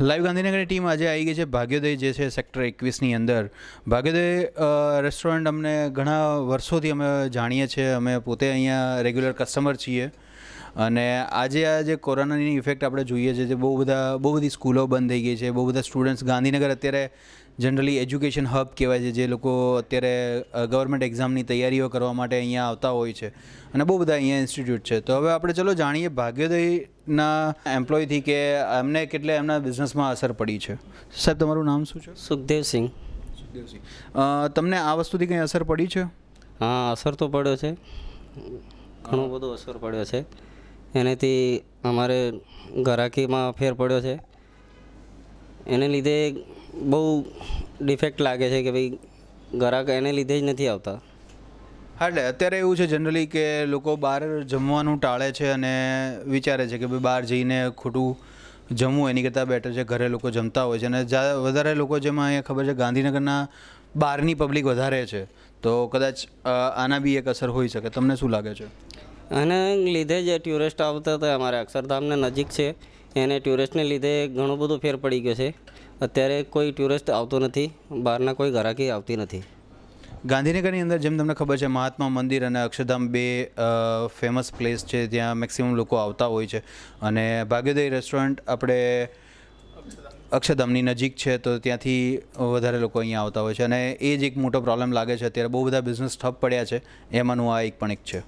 Live ગાંધીનગરની team આજે આવી ગઈ છે ભાગ્યોદય જે છે સેક્ટર એકવીસની અંદર ભાગ્યોદય રેસ્ટોરન્ટ અમને ઘણા વર્ષોથી અમે જાણીએ છીએ અમે પોતે અહીંયા રેગ્યુલર કસ્ટમર છીએ અને આજે આ જે કોરોનાની ઇફેક્ટ આપણે જોઈએ છીએ જે બહુ બધા બહુ બધી સ્કૂલો બંધ થઈ ગઈ છે બહુ બધા સ્ટુડન્ટ્સ ગાંધીનગર અત્યારે જનરલી એજ્યુકેશન હબ કહેવાય છે જે લોકો અત્યારે ગવર્મેન્ટ એક્ઝામની તૈયારીઓ કરવા માટે અહીંયા આવતા હોય છે અને બહુ બધા અહીંયા ઇન્સ્ટિટ્યૂટ છે તો હવે આપણે ચલો જાણીએ ભાગ્યોદયના એમ્પ્લોયથી કે એમને કેટલે એમના બિઝનેસમાં અસર પડી છે સાહેબ તમારું નામ શું છે સુખદેવસિંહ સુખદેવસિંહ તમને આ વસ્તુથી કંઈ અસર પડી છે હા અસર તો પડ્યો છે ઘણો બધો અસર પડ્યો છે એનાથી અમારે ગરાકીમાં ફેર પડ્યો છે એને લીધે બહુ ડિફેક્ટ લાગે છે કે ભાઈ ગ્રાહક એને લીધે જ નથી આવતા હા એટલે અત્યારે એવું છે જનરલી કે લોકો બહાર જમવાનું ટાળે છે અને વિચારે છે કે ભાઈ બહાર જઈને ખોટું જમવું એની કરતાં બેટર છે ઘરે લોકો જમતા હોય છે અને વધારે લોકો જેમાં અહીંયા ખબર છે ગાંધીનગરના બહારની પબ્લિક વધારે છે તો કદાચ આના બી એક અસર હોઈ શકે તમને શું લાગે છે અને લીધે જે ટુરિસ્ટ આવતા હતા અમારે અક્ષરધામને નજીક છે એને ટુરિસ્ટને લીધે ઘણો બધો ફેર પડી ગયો છે અત્યારે કોઈ ટુરિસ્ટ આવતો નથી બહારના કોઈ ઘરાકી આવતી નથી ગાંધીનગરની અંદર જેમ તમને ખબર છે મહાત્મા મંદિર અને અક્ષરધામ બે ફેમસ પ્લેસ છે ત્યાં મેક્સિમમ લોકો આવતા હોય છે અને ભાગ્યોદય રેસ્ટોરન્ટ આપણે અક્ષરધામની નજીક છે તો ત્યાંથી વધારે લોકો અહીંયા આવતા હોય છે અને એ જ એક મોટો પ્રોબ્લેમ લાગે છે અત્યારે બહુ બધા બિઝનેસ ઠપ પડ્યા છે એમાંનું આ એક પણ એક છે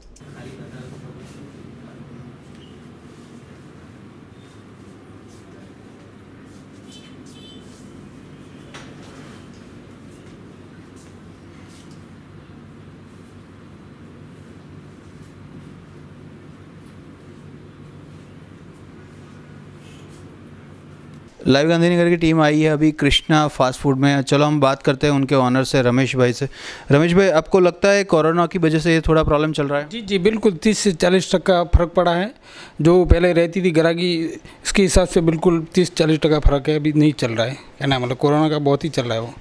लाइव गांधीनगर की टीम आई है अभी कृष्णा फास्ट फूड में चलो हम बात करते हैं उनके ऑनर से रमेश भाई से रमेश भाई आपको लगता है कोरोना की वजह से ये थोड़ा प्रॉब्लम चल रहा है जी जी बिल्कुल तीस से चालीस तक का फ़र्क पड़ा है जो पहले रहती थी ग्राहकी इसके हिसाब से बिल्कुल तीस चालीस टका फ़र्क है अभी नहीं चल रहा है क्या नाम मतलब कोरोना का बहुत ही चल रहा है वो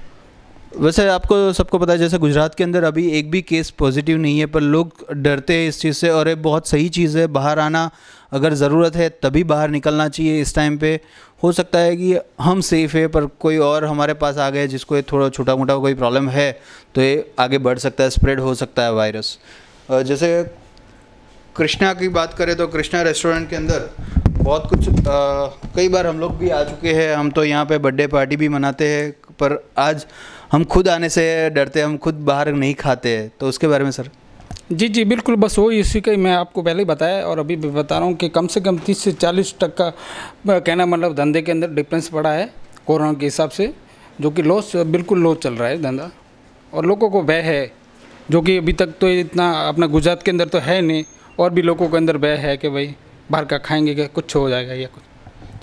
वैसे आपको सबको पता है जैसे गुजरात के अंदर अभी एक भी केस पॉजिटिव नहीं है पर लोग डरते हैं इस चीज़ से और ये बहुत सही चीज़ है बाहर आना अगर ज़रूरत है तभी बाहर निकलना चाहिए इस टाइम पे हो सकता है कि हम सेफ़ है पर कोई और हमारे पास आ गए जिसको ये थोड़ा छोटा मोटा कोई प्रॉब्लम है तो ये आगे बढ़ सकता है स्प्रेड हो सकता है वायरस जैसे कृष्णा की बात करें तो कृष्णा रेस्टोरेंट के अंदर बहुत कुछ आ, कई बार हम लोग भी आ चुके हैं हम तो यहाँ पे बर्थडे पार्टी भी मनाते हैं पर आज हम खुद आने से डरते हैं हम खुद बाहर नहीं खाते हैं तो उसके बारे में सर जी जी बिल्कुल बस वही इसी का मैं आपको पहले ही बताया और अभी भी बता रहा हूँ कि कम से कम तीस से चालीस टक्का कहना मतलब धंधे के अंदर डिफ्रेंस पड़ा है कोरोना के हिसाब से जो कि लॉस बिल्कुल लॉस चल रहा है धंधा और लोगों को भय है जो कि अभी तक तो इतना अपना गुजरात के अंदर तो है नहीं और भी लोगों के अंदर भय है कि भाई बाहर का खाएंगे क्या कुछ हो जाएगा या कुछ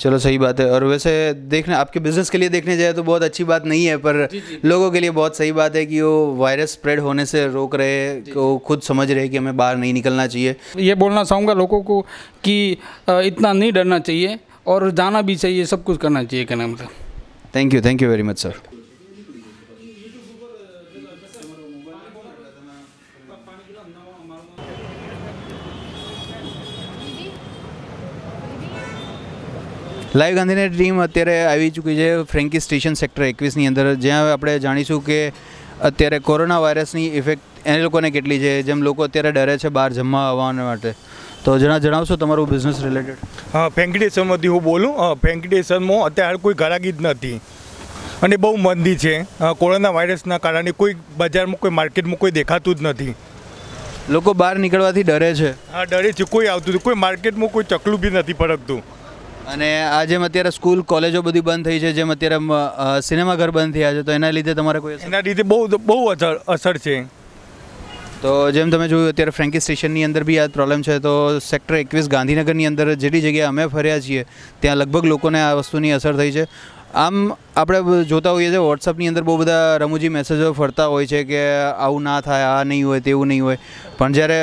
चलो सही बात है और वैसे देखने आपके बिज़नेस के लिए देखने जाए तो बहुत अच्छी बात नहीं है पर जी जी। लोगों के लिए बहुत सही बात है कि वो वायरस स्प्रेड होने से रोक रहे वो खुद समझ रहे कि हमें बाहर नहीं निकलना चाहिए ये बोलना चाहूँगा लोगों को कि इतना नहीं डरना चाहिए और जाना भी चाहिए सब कुछ करना चाहिए कहना मतलब thank you thank you very much sir live ગાંધીની ટીમ અત્યારે આવી ચૂકી છે ફ્રેન્કી સ્ટેશન સેક્ટર એકવીસની અંદર જ્યાં આપણે જાણીશું કે અત્યારે કોરોના વાયરસની ઇફેક્ટ એ લોકોને કેટલી છે જેમ લોકો અત્યારે ડરે છે બહાર જમવા આવવાના માટે તો જણા જણાવશો તમારું બિઝનેસ રિલેટેડ હા ફેંકડેશનમાંથી હું બોલું ફેંકડેશનમાં અત્યારે કોઈ ઘરાગી જ નથી અને બહુ મંદી છે કોરોના વાયરસના કારણે કોઈ બજારમાં કોઈ માર્કેટમાં કોઈ દેખાતું જ નથી લોકો બહાર નીકળવાથી ડરે છે હા ડરે છે કોઈ આવતું કોઈ માર્કેટમાં કોઈ ચકલું બી નથી પડકતું અને આ જેમ અત્યારે સ્કૂલ કોલેજો બધી બંધ થઈ છે જેમ અત્યારે સિનેમાઘર બંધ થયા છે તો એના લીધે તમારે કોઈ એના લીધે બહુ બહુ અસર અસર છે તો જેમ તમે જોયું અત્યારે ફ્રેન્કી સ્ટેશનની અંદર બી આ પ્રોબ્લેમ છે તો સેક્ટર એકવીસ ગાંધીનગરની અંદર જેટલી જગ્યાએ અમે ફર્યા છીએ ત્યાં લગભગ લોકોને આ વસ્તુની અસર થઈ છે આમ આપણે જોતા હોઈએ છીએ વોટ્સઅપની અંદર બહુ બધા રમૂજી મેસેજો ફરતા હોય છે કે આવું ના થાય આ નહીં હોય તેવું નહીં હોય પણ જ્યારે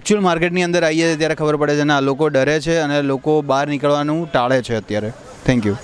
એકચ્યુઅલ માર્કેટની અંદર આવીએ ત્યારે ખબર પડે છે આ લોકો ડરે છે અને લોકો બહાર નીકળવાનું ટાળે છે અત્યારે થેન્ક યુ